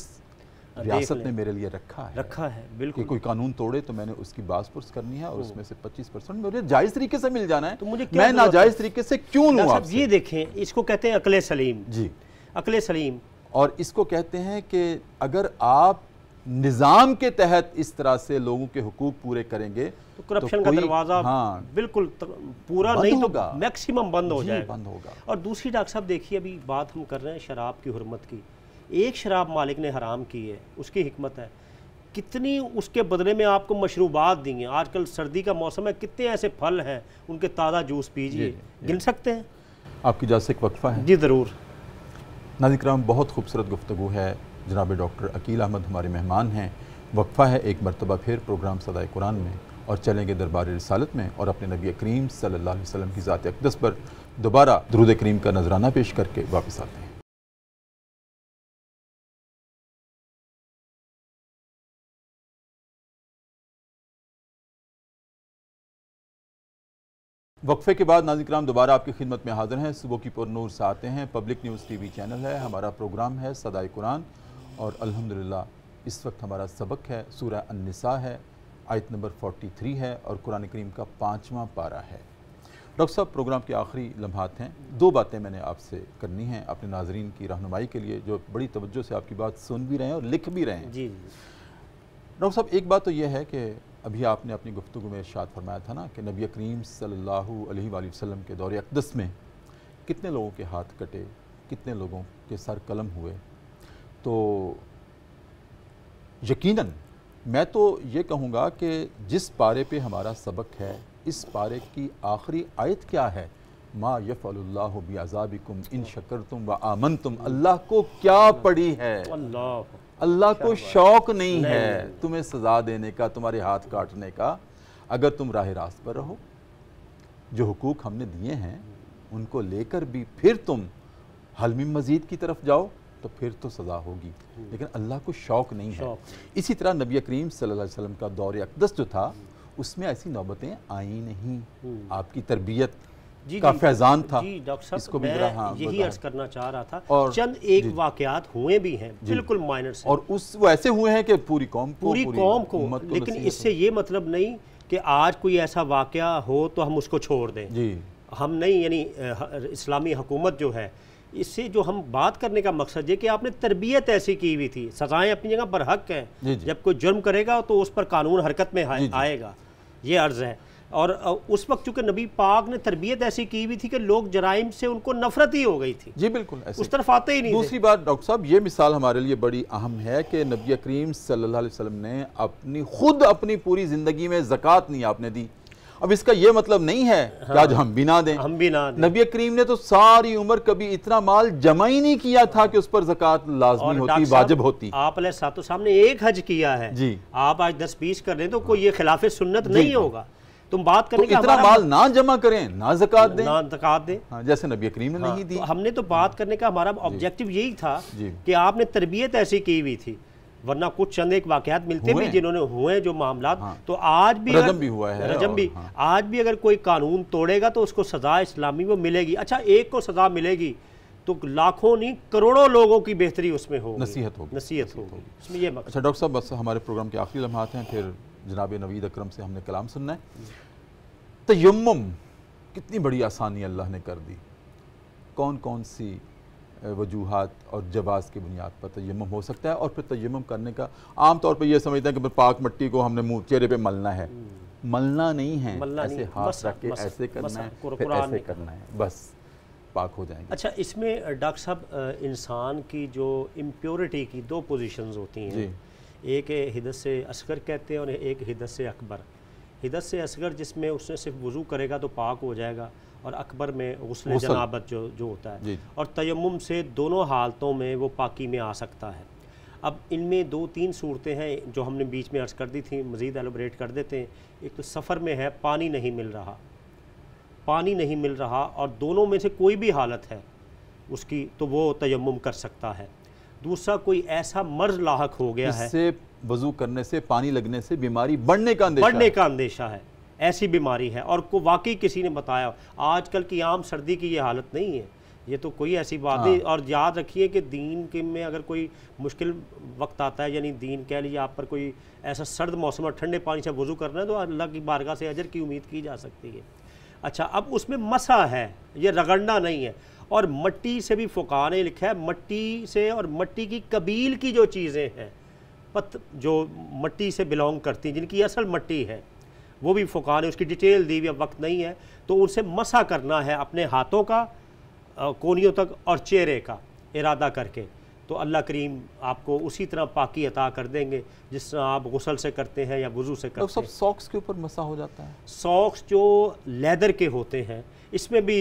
रियासत ने मेरे लिए रखा है रखा है बिल्कुल कि कोई कानून तोड़े तो मैंने उसकी बासपुरस करनी है और उसमें से 25 परसेंट मुझे जायज़ तरीके से मिल जाना है तो मुझे मैं नाजायज़ तरीके से क्यों लूँ आप ये देखें इसको कहते हैं अकले सलीम जी अकले सलीम और इसको कहते हैं कि अगर आप निज़ाम के तहत इस तरह से लोगों के हकूक़ पूरे करेंगे तो करप्शन तो का दरवाजा हाँ, बिल्कुल पूरा नहीं तो मैक्सिमम बंद हो जाएगा बंद होगा और दूसरी डॉक्टर साहब देखिए अभी बात हम कर रहे हैं शराब की हरमत की एक शराब मालिक ने हराम की है उसकी हमत है कितनी उसके बदले में आपको मशरूबात दी हैं आजकल सर्दी का मौसम है कितने ऐसे फल हैं उनके ताज़ा जूस पीजिए गिन सकते हैं आपकी जहाँ एक वक्फ़ा है जी ज़रूर नाजिक्राम बहुत खूबसूरत गुफ्तु है जनाब डॉक्टर अकील अहमद हमारे मेहमान हैं वक्फ़ा है एक मरतबा फिर प्रोग्राम सदाए कुरान में और चलेंगे दरबार रसालत में और अपने नबी करीम सल्ला वसलम की ज़ात अकदस पर दोबारा दरुद करीम का नजराना पेश करके वापस आते हैं वक्फे के बाद नाजिक राम दोबारा आपकी खिदमत में हाजिर हैं सुबह की पुरनूर से आते हैं पब्लिक न्यूज़ टीवी चैनल है हमारा प्रोग्राम है सदाई कुरान और अल्हम्दुलिल्लाह इस वक्त हमारा सबक है सूर्य अनसा है आयत नंबर 43 है और कुरान करीम का पाँचवा पारा है डॉक्टर साहब प्रोग्राम के आखिरी लम्हात हैं दो बातें मैंने आपसे करनी हैं अपने नाजरन की रहनुमाई के लिए जो बड़ी तवज्जो से आपकी बात सुन भी रहे हैं और लिख भी रहे हैं जी डॉक्टर साहब एक बात तो यह है कि अभी आपने अपनी गुफ्तु में इर्शाद फरमाया था ना कि नबी करीम सल्ला वसम के दौरे अकदस में कितने लोगों के हाथ कटे कितने लोगों के सर कलम हुए तो यकीनन मैं तो ये कहूँगा कि जिस पारे पे हमारा सबक है इस पारे की आखिरी आयत क्या है माँ यफ़ल्ला बियाजाबिकुम इन अच्छा। शक्कर तुम व आमन तुम अल्लाह को क्या पड़ी है अल्लाह को शौक नहीं, नहीं है तुम्हें सज़ा देने का तुम्हारे हाथ काटने का अगर तुम राह रास्त पर रहो जो हकूक़ हमने दिए हैं उनको लेकर भी फिर तुम हलमी मजीद की तरफ जाओ तो फिर तो सज़ा होगी हम्म। लेकिन अल्लाह को शौक नहीं है इसी तरह नबी करीम सल्लल्लाहु अलैहि वसल्लम का दौर अकदस जो था हम्म। उसमें ऐसी नौबतें आई नहीं हम्म। आपकी तरबियत का फैजान था डॉक्टर इसको मैं हाँ, यही अर्ज करना चाह रहा था और चंद एक वाकयात हुए भी हैं बिल्कुल माइनर और उस वो ऐसे हुए हैं कि पूरी कौम पूरी, कौम को लेकिन इससे ये मतलब नहीं कि आज कोई ऐसा वाक़ हो तो हम उसको छोड़ दें जी हम नहीं यानी इस्लामी हुकूमत जो है इससे जो हम बात करने का मकसद ये कि आपने तरबियत ऐसी की हुई थी सजाएं अपनी जगह पर हक है जब कोई जुर्म करेगा तो उस पर कानून हरकत में हाँ, आएगा ये अर्ज़ है और उस वक्त चूंकि नबी पाक ने तरबियत ऐसी की हुई थी कि लोग जराइम से उनको नफरत ही हो गई थी जी बिल्कुल ऐसे उस तरफ आते ही नहीं दूसरी बात डॉक्टर साहब ये मिसाल हमारे लिए बड़ी अहम है कि नबी करीम सल्लल्लाहु अलैहि वसल्लम ने अपनी खुद अपनी पूरी ज़िंदगी में जक़ात नहीं आपने दी अब इसका यह मतलब नहीं है कि हाँ। आज हम भी ना दें हम भी ना नबी करीम ने तो सारी उम्र कभी इतना माल जमा ही नहीं किया था कि उस पर जकत लाजमी होती वाजिब होती आप सातो सामने एक हज किया है जी आप आज दस बीस कर रहे तो कोई ये खिलाफ सुन्नत नहीं होगा तुम बात करने तो इतना माल ना जमा करें ना जकत दें ना जकत दें हाँ, जैसे नबी करीम ने हाँ, नहीं दी तो हमने तो बात करने का हमारा ऑब्जेक्टिव यही था कि आपने तरबियत ऐसी की हुई थी वरना कुछ चंद एक वाकयात मिलते हुए? भी जिन्होंने हुए जो मामला हाँ। तो आज भी रजम भी हुआ है रजम भी हाँ। आज भी अगर कोई कानून तोड़ेगा तो उसको सजा इस्लामी वो मिलेगी अच्छा एक को सजा मिलेगी तो लाखों नहीं करोड़ों लोगों की बेहतरी उसमें हो नसीहत होगी नसीहत होगी उसमें ये अच्छा डॉक्टर साहब बस हमारे प्रोग्राम के आखिरी लम्हात हैं फिर जनाब नवीद अक्रम से हमने कलाम सुनना है तयम कितनी बड़ी आसानी अल्लाह ने कर दी कौन कौन सी वजूहत और जवाज़ की बुनियाद पर तयम हो सकता है और फिर तयम करने का आम तौर पर यह समझते हैं कि पाक मट्टी को हमने मुँह चेहरे पर मलना है हम्म। मलना नहीं है मलना ऐसे हाथ रख के ऐसे करना है फिर ऐसे करना है बस पाक हो जाएंगे अच्छा इसमें डॉक्टर साहब इंसान की जो इम्प्योरिटी की दो पोजिशन होती हैं एक हिदत से असगर कहते हैं और एक हिदत से अकबर हिदत से असगर जिसमें उसने सिर्फ वज़ू करेगा तो पाक हो जाएगा और अकबर में गसल जनाबत जो जो होता है और तयम से दोनों हालतों में वो पाकि में आ सकता है अब इनमें दो तीन सूरतें हैं जो हमने बीच में अर्ज़ कर दी थी मज़ीद एलोब्रेट कर देते हैं एक तो सफ़र में है पानी नहीं मिल रहा पानी नहीं मिल रहा और दोनों में से कोई भी हालत है उसकी तो वो तयम कर सकता है दूसरा कोई ऐसा मर्ज लाक हो गया है वजू करने से पानी लगने से बीमारी बढ़ने का बढ़ने का अंदेशा है ऐसी बीमारी है और को वाकई किसी ने बताया आजकल की आम सर्दी की ये हालत नहीं है ये तो कोई ऐसी बात नहीं हाँ। और याद रखिए कि दीन के में अगर कोई मुश्किल वक्त आता है यानी दीन कह लीजिए आप पर कोई ऐसा सर्द मौसम और ठंडे पानी से वजू करना है तो अल्लाह की बारगाह से अजर की उम्मीद की जा सकती है अच्छा अब उसमें मसा है ये रगड़ना नहीं है और मट्टी से भी फुका ने लिखा है मट्टी से और मट्टी की कबील की जो चीज़ें हैं पत जो मट्टी से बिलोंग करती हैं जिनकी असल मट्टी है वो भी फ़ुका ने उसकी डिटेल दी हुई अब वक्त नहीं है तो उनसे मसा करना है अपने हाथों का कोनियों तक और चेहरे का इरादा करके तो अल्लाह करीम आपको उसी तरह पाकि अता कर देंगे जिस तरह आप गसल से करते हैं या वज़ू से मतलब करते सब हैं सब सॉक्स के ऊपर मसा हो जाता है सॉक्स जो लेदर के होते हैं इसमें भी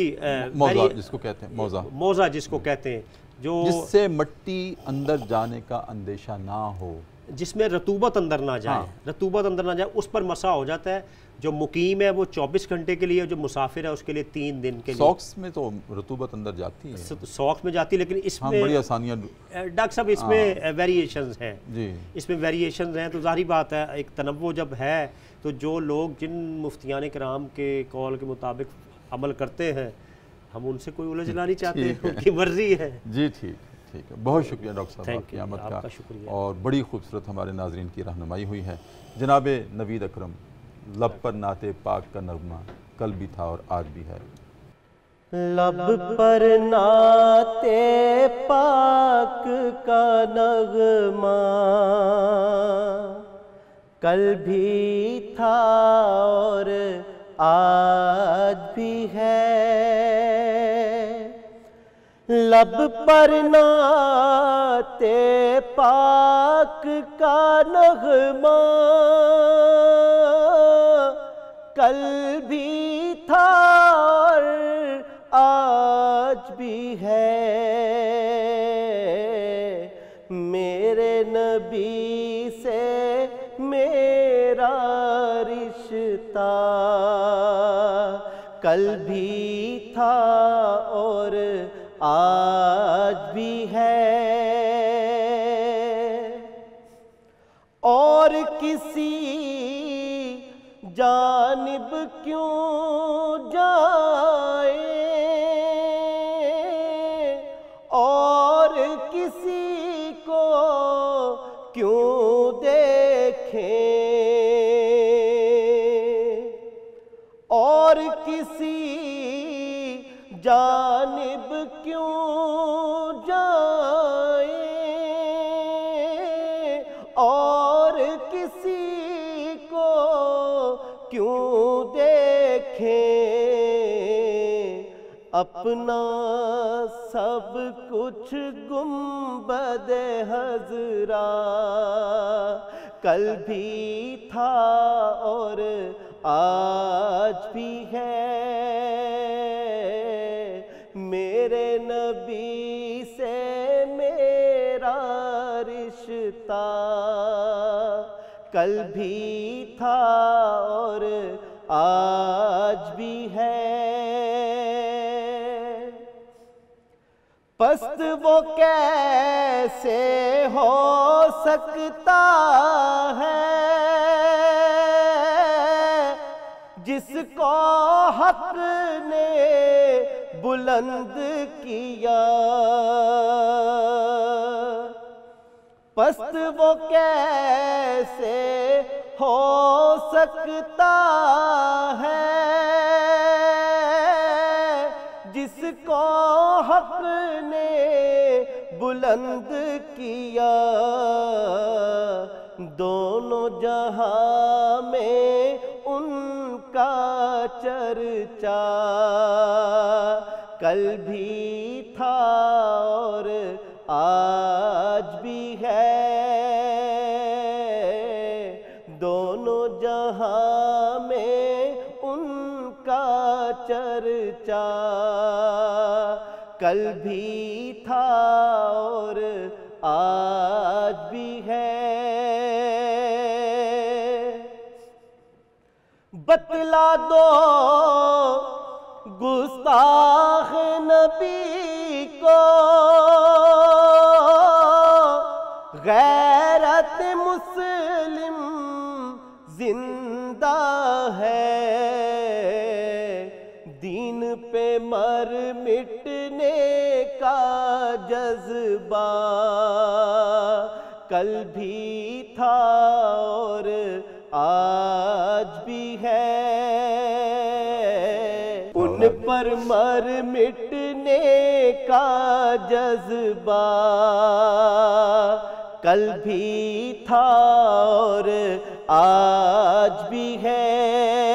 मोजा जिसको कहते हैं मोजा मोजा जिसको हम्म। कहते हैं जो जिससे मट्टी अंदर जाने का अंदेशा ना हो जिसमें रतूबत अंदर ना जाए हाँ। रतूबत अंदर ना जाए उस पर मसा हो जाता है जो मुकीम है वो 24 घंटे के लिए जो मुसाफिर है उसके लिए तीन दिन के लिए सॉक्स में तो रतूबत अंदर जाती है सॉक्स में जाती है लेकिन इसमें हाँ, बड़ी आसानियाँ डॉक्टर साहब इसमें हाँ। वेरिएशन है इसमें वेरिएशन हैं तो जाहिर बात है एक तनवो जब है तो जो लोग जिन मुफ्तियान कराम के कॉल के मुताबिक अमल करते हैं हम उनसे कोई उलझ नहीं चाहते उनकी मर्जी है जी ठीक ठीक है बहुत शुक्रिया डॉक्टर साहब आपकी आमद का शुक्रिया और बड़ी खूबसूरत हमारे नाजरन की रहनमाई हुई है जनाब नवीद अक्रम लब पर नाते पाक का नगमा कल भी था और आज भी है लब पर नाते पाक का नगमा कल भी था और आज भी है लब पर नाते पाक का नगमा कल भी था और आज भी है मेरे नबी से मेरा रिश्ता कल भी था और आज भी है और किसी जानब क्यों अपना सब कुछ गुम्बद हजरा कल भी था और आज भी है मेरे नबी से मेरा रिश्ता कल भी था और आज भी है पस्त वो कैसे हो सकता है जिसको हक ने बुलंद किया पस्त वो कैसे हो सकता है जिसको हक ने बुलंद किया दोनों जहां में उनका चर्चा कल भी था और आज भी है दोनों जहां में उनका चर्चा कल भी था और आज भी है बतला दो गुस्ताख नबी को गैरत मुस्लिम जिंदा है दीन पे मर मिट मिलने का जज्बा कल भी था और आज भी है उन हाँ, हाँ। पर मर मिटने का जज्बा कल भी था और आज भी है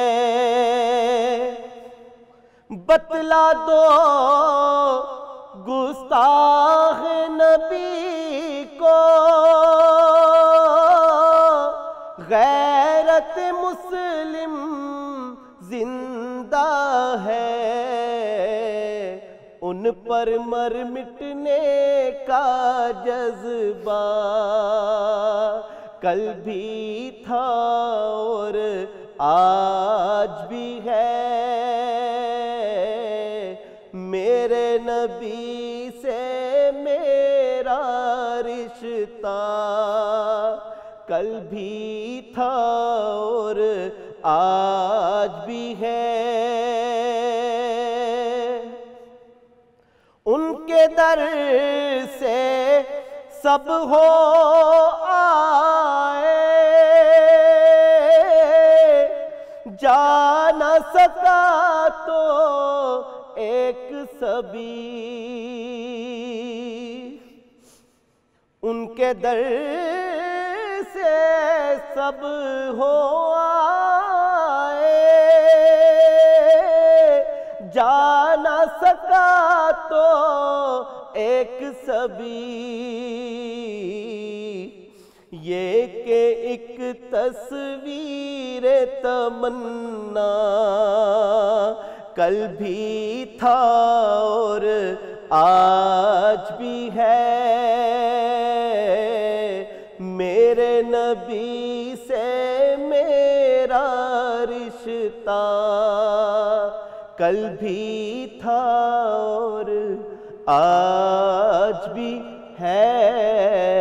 बतला दो गुस्ताख नबी को गैरत मुस्लिम जिंदा है उन पर मर मिटने का जज्बा कल भी था और आज भी है तेरे नबी से मेरा रिश्ता कल भी था और आज भी है उनके दर से सब हो आए जा न सका तो एक सभी उनके दर से सब हो आए जा ना सका तो एक सभी ये के एक तस्वीर तमन्ना कल भी था और आज भी है मेरे नबी से मेरा रिश्ता कल भी था और आज भी है